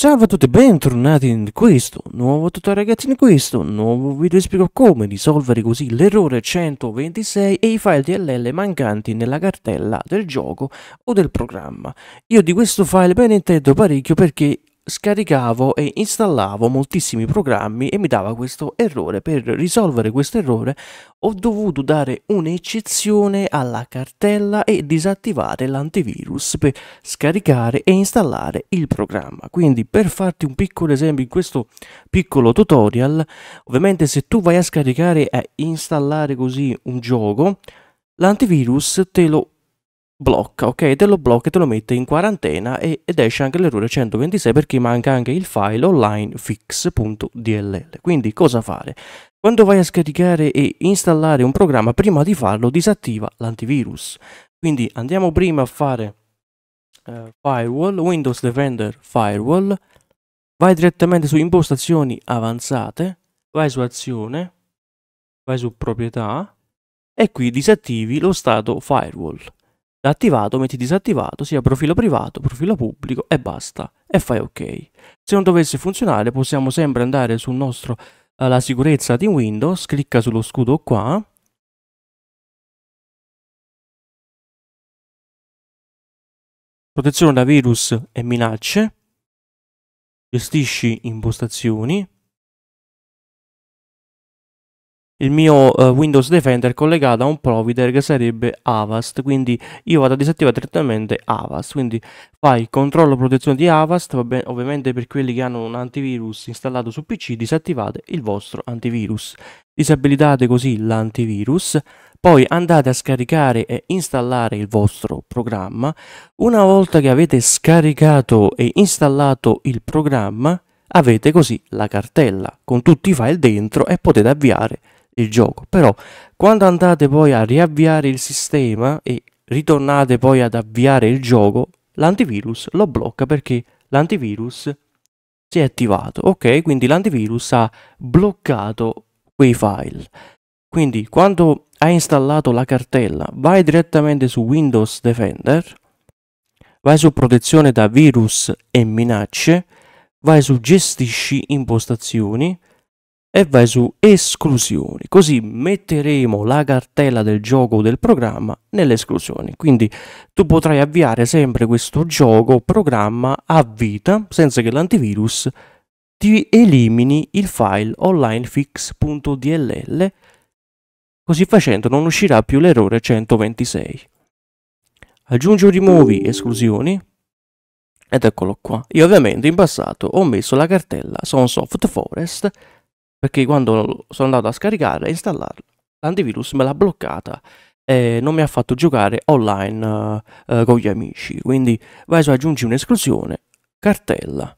Salve a tutti e bentornati in questo nuovo tutorial ragazzi in questo nuovo video spiego come risolvere così l'errore 126 e i file DLL mancanti nella cartella del gioco o del programma. Io di questo file ben intendo parecchio perché scaricavo e installavo moltissimi programmi e mi dava questo errore. Per risolvere questo errore ho dovuto dare un'eccezione alla cartella e disattivare l'antivirus per scaricare e installare il programma. Quindi per farti un piccolo esempio in questo piccolo tutorial, ovviamente se tu vai a scaricare e installare così un gioco, l'antivirus te lo blocca, ok? Te lo blocca e te lo mette in quarantena e, ed esce anche l'errore 126 perché manca anche il file online fix.dll. Quindi cosa fare? Quando vai a scaricare e installare un programma, prima di farlo disattiva l'antivirus. Quindi andiamo prima a fare eh, firewall, Windows Defender Firewall, vai direttamente su impostazioni avanzate, vai su azione, vai su proprietà e qui disattivi lo stato firewall. Da attivato metti disattivato sia profilo privato, profilo pubblico e basta. E fai ok. Se non dovesse funzionare possiamo sempre andare sul nostro eh, la sicurezza di Windows, clicca sullo scudo qua. Protezione da virus e minacce. Gestisci impostazioni il mio eh, Windows Defender collegato a un provider che sarebbe Avast, quindi io vado a disattivare direttamente Avast, quindi fai controllo protezione di Avast, vabbè, ovviamente per quelli che hanno un antivirus installato su PC disattivate il vostro antivirus, disabilitate così l'antivirus, poi andate a scaricare e installare il vostro programma, una volta che avete scaricato e installato il programma avete così la cartella con tutti i file dentro e potete avviare il gioco. Però quando andate poi a riavviare il sistema e ritornate poi ad avviare il gioco, l'antivirus lo blocca perché l'antivirus si è attivato, ok? Quindi l'antivirus ha bloccato quei file. Quindi quando hai installato la cartella, vai direttamente su Windows Defender, vai su protezione da virus e minacce, vai su gestisci impostazioni, e vai su esclusioni così metteremo la cartella del gioco del programma nelle esclusioni quindi tu potrai avviare sempre questo gioco programma a vita senza che l'antivirus ti elimini il file onlinefix.dll così facendo non uscirà più l'errore 126 aggiungi o rimuovi esclusioni ed eccolo qua io ovviamente in passato ho messo la cartella Sons of Forest perché quando sono andato a scaricare e installarla, l'antivirus me l'ha bloccata e non mi ha fatto giocare online eh, con gli amici. Quindi vai su aggiungi un'esclusione, cartella,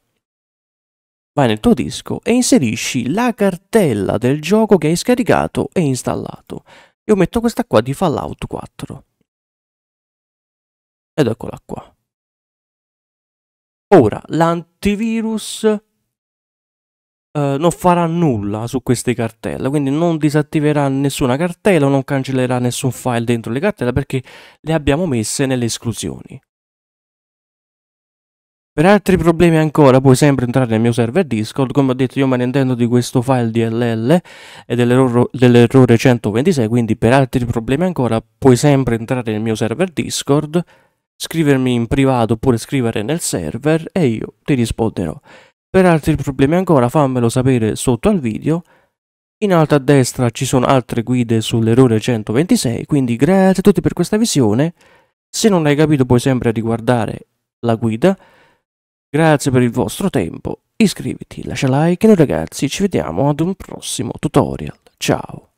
vai nel tuo disco e inserisci la cartella del gioco che hai scaricato e installato. Io metto questa qua di Fallout 4. Ed eccola qua. Ora, l'antivirus eh, non farà nulla su queste cartelle, quindi non disattiverà nessuna cartella, o non cancellerà nessun file dentro le cartelle perché le abbiamo messe nelle esclusioni. Per altri problemi ancora puoi sempre entrare nel mio server Discord, come ho detto io me ne intendo di questo file DLL e dell'errore, dell'errore 126, quindi per altri problemi ancora puoi sempre entrare nel mio server Discord, scrivermi in privato oppure scrivere nel server e io ti risponderò. Per altri problemi ancora fammelo sapere sotto al video. In alto a destra ci sono altre guide sull'errore 126, quindi grazie a tutti per questa visione. Se non hai capito puoi sempre riguardare la guida. Grazie per il vostro tempo, iscriviti, lascia like e noi ragazzi ci vediamo ad un prossimo tutorial. Ciao!